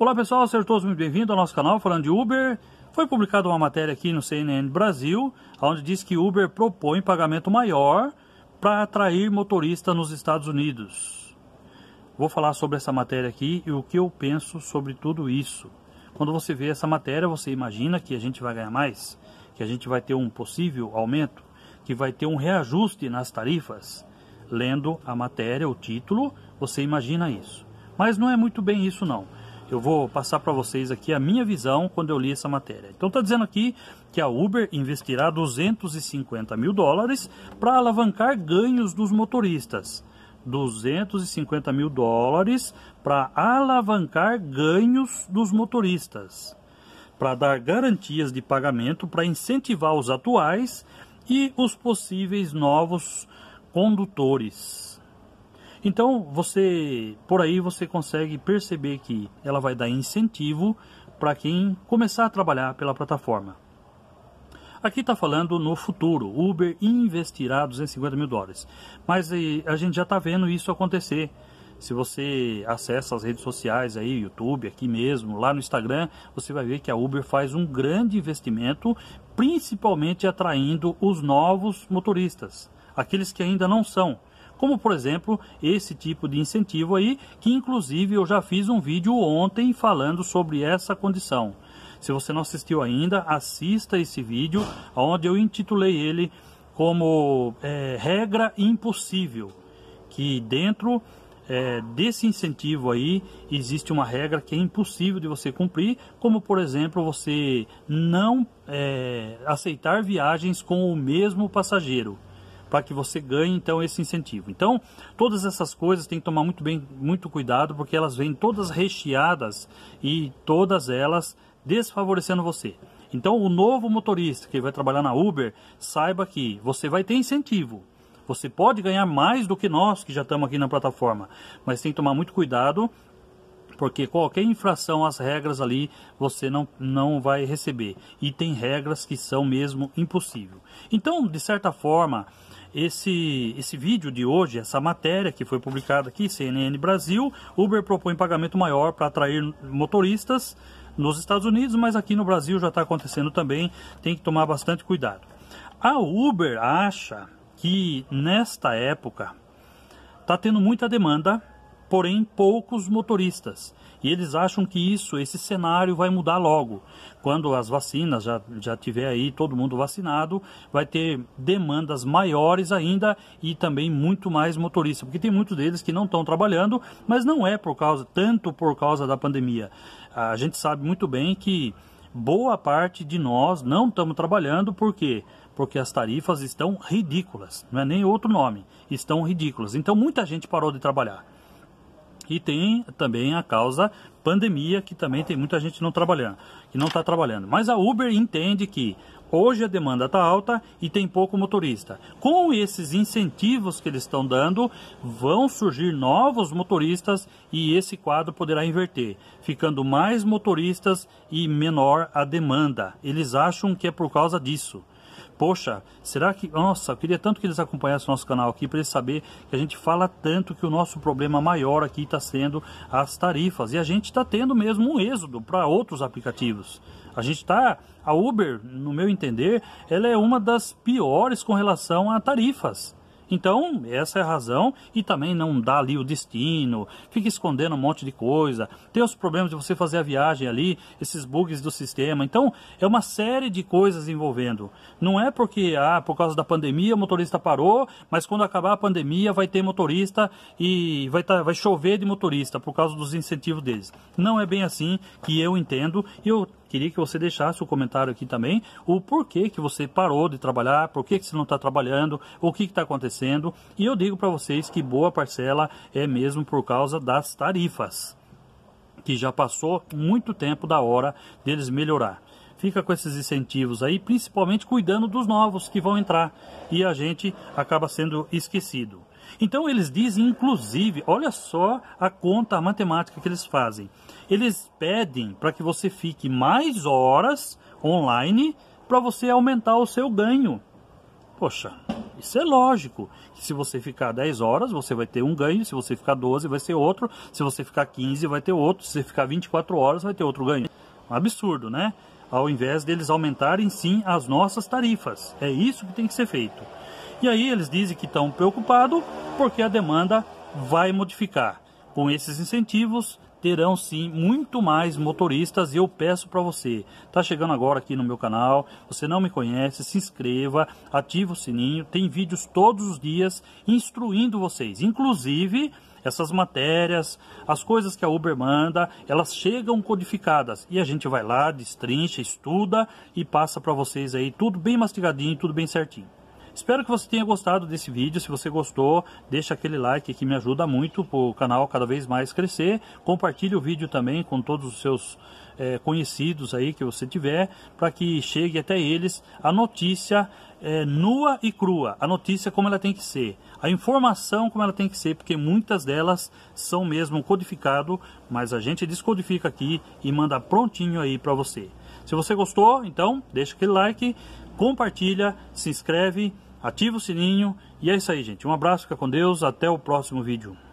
Olá pessoal, sejam todos muito bem-vindos ao nosso canal falando de Uber. Foi publicada uma matéria aqui no CNN Brasil, onde diz que Uber propõe pagamento maior para atrair motorista nos Estados Unidos. Vou falar sobre essa matéria aqui e o que eu penso sobre tudo isso. Quando você vê essa matéria, você imagina que a gente vai ganhar mais, que a gente vai ter um possível aumento, que vai ter um reajuste nas tarifas. Lendo a matéria, o título, você imagina isso. Mas não é muito bem isso não. Eu vou passar para vocês aqui a minha visão quando eu li essa matéria. Então está dizendo aqui que a Uber investirá 250 mil dólares para alavancar ganhos dos motoristas. 250 mil dólares para alavancar ganhos dos motoristas, para dar garantias de pagamento, para incentivar os atuais e os possíveis novos condutores. Então você por aí você consegue perceber que ela vai dar incentivo para quem começar a trabalhar pela plataforma. Aqui está falando no futuro, Uber investirá 250 mil dólares, mas eh, a gente já está vendo isso acontecer. Se você acessa as redes sociais aí, YouTube, aqui mesmo, lá no Instagram, você vai ver que a Uber faz um grande investimento, principalmente atraindo os novos motoristas, aqueles que ainda não são, como por exemplo esse tipo de incentivo aí, que inclusive eu já fiz um vídeo ontem falando sobre essa condição. Se você não assistiu ainda, assista esse vídeo, onde eu intitulei ele como é, regra impossível, que dentro é, desse incentivo aí existe uma regra que é impossível de você cumprir, como por exemplo você não é, aceitar viagens com o mesmo passageiro para que você ganhe então esse incentivo. Então, todas essas coisas tem que tomar muito bem, muito cuidado, porque elas vêm todas recheadas e todas elas desfavorecendo você. Então, o novo motorista que vai trabalhar na Uber, saiba que você vai ter incentivo. Você pode ganhar mais do que nós que já estamos aqui na plataforma, mas tem que tomar muito cuidado porque qualquer infração às regras ali você não, não vai receber. E tem regras que são mesmo impossível. Então, de certa forma, esse, esse vídeo de hoje, essa matéria que foi publicada aqui, CNN Brasil, Uber propõe pagamento maior para atrair motoristas nos Estados Unidos, mas aqui no Brasil já está acontecendo também, tem que tomar bastante cuidado. A Uber acha que nesta época está tendo muita demanda porém poucos motoristas. E eles acham que isso, esse cenário vai mudar logo. Quando as vacinas já, já tiver aí, todo mundo vacinado, vai ter demandas maiores ainda e também muito mais motoristas, porque tem muitos deles que não estão trabalhando, mas não é por causa, tanto por causa da pandemia. A gente sabe muito bem que boa parte de nós não estamos trabalhando porque porque as tarifas estão ridículas, não é nem outro nome, estão ridículas. Então muita gente parou de trabalhar. E tem também a causa pandemia, que também tem muita gente não trabalhando, que não está trabalhando. Mas a Uber entende que hoje a demanda está alta e tem pouco motorista. Com esses incentivos que eles estão dando, vão surgir novos motoristas e esse quadro poderá inverter, ficando mais motoristas e menor a demanda. Eles acham que é por causa disso. Poxa, será que. Nossa, eu queria tanto que eles acompanhassem o nosso canal aqui para eles saber que a gente fala tanto que o nosso problema maior aqui está sendo as tarifas. E a gente está tendo mesmo um êxodo para outros aplicativos. A gente está. A Uber, no meu entender, ela é uma das piores com relação a tarifas. Então, essa é a razão e também não dá ali o destino, fica escondendo um monte de coisa, tem os problemas de você fazer a viagem ali, esses bugs do sistema. Então, é uma série de coisas envolvendo. Não é porque, ah, por causa da pandemia o motorista parou, mas quando acabar a pandemia vai ter motorista e vai, tá, vai chover de motorista por causa dos incentivos deles. Não é bem assim que eu entendo e eu queria que você deixasse o comentário aqui também, o porquê que você parou de trabalhar, por que, que você não está trabalhando, o que está acontecendo. E eu digo para vocês que boa parcela é mesmo por causa das tarifas, que já passou muito tempo da hora deles melhorar fica com esses incentivos aí, principalmente cuidando dos novos que vão entrar e a gente acaba sendo esquecido. Então eles dizem, inclusive, olha só a conta a matemática que eles fazem. Eles pedem para que você fique mais horas online para você aumentar o seu ganho. Poxa, isso é lógico. Se você ficar 10 horas, você vai ter um ganho. Se você ficar 12, vai ser outro. Se você ficar 15, vai ter outro. Se você ficar 24 horas, vai ter outro ganho. Um absurdo, né? Ao invés deles aumentarem sim as nossas tarifas. É isso que tem que ser feito. E aí eles dizem que estão preocupados porque a demanda vai modificar. Com esses incentivos, terão sim muito mais motoristas e eu peço para você, tá chegando agora aqui no meu canal, você não me conhece, se inscreva, ativa o sininho, tem vídeos todos os dias instruindo vocês, inclusive essas matérias, as coisas que a Uber manda, elas chegam codificadas e a gente vai lá, destrincha, estuda e passa para vocês aí tudo bem mastigadinho, tudo bem certinho. Espero que você tenha gostado desse vídeo. Se você gostou, deixa aquele like que me ajuda muito para o canal cada vez mais crescer. Compartilhe o vídeo também com todos os seus é, conhecidos aí que você tiver, para que chegue até eles a notícia é, nua e crua, a notícia como ela tem que ser, a informação como ela tem que ser, porque muitas delas são mesmo codificado, mas a gente descodifica aqui e manda prontinho aí para você. Se você gostou, então deixa aquele like, compartilha, se inscreve ativa o sininho e é isso aí, gente. Um abraço, fica com Deus, até o próximo vídeo.